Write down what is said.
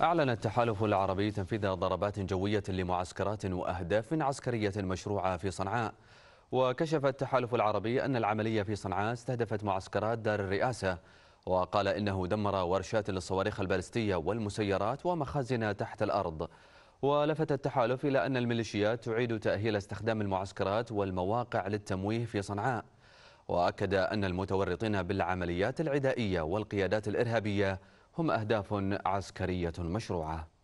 أعلن التحالف العربي تنفيذ ضربات جوية لمعسكرات وأهداف عسكرية مشروعة في صنعاء وكشف التحالف العربي أن العملية في صنعاء استهدفت معسكرات دار الرئاسة وقال إنه دمر ورشات للصواريخ البالستية والمسيرات ومخازن تحت الأرض ولفت التحالف إلى أن الميليشيات تعيد تأهيل استخدام المعسكرات والمواقع للتمويه في صنعاء وأكد أن المتورطين بالعمليات العدائية والقيادات الإرهابية هم أهداف عسكرية مشروعة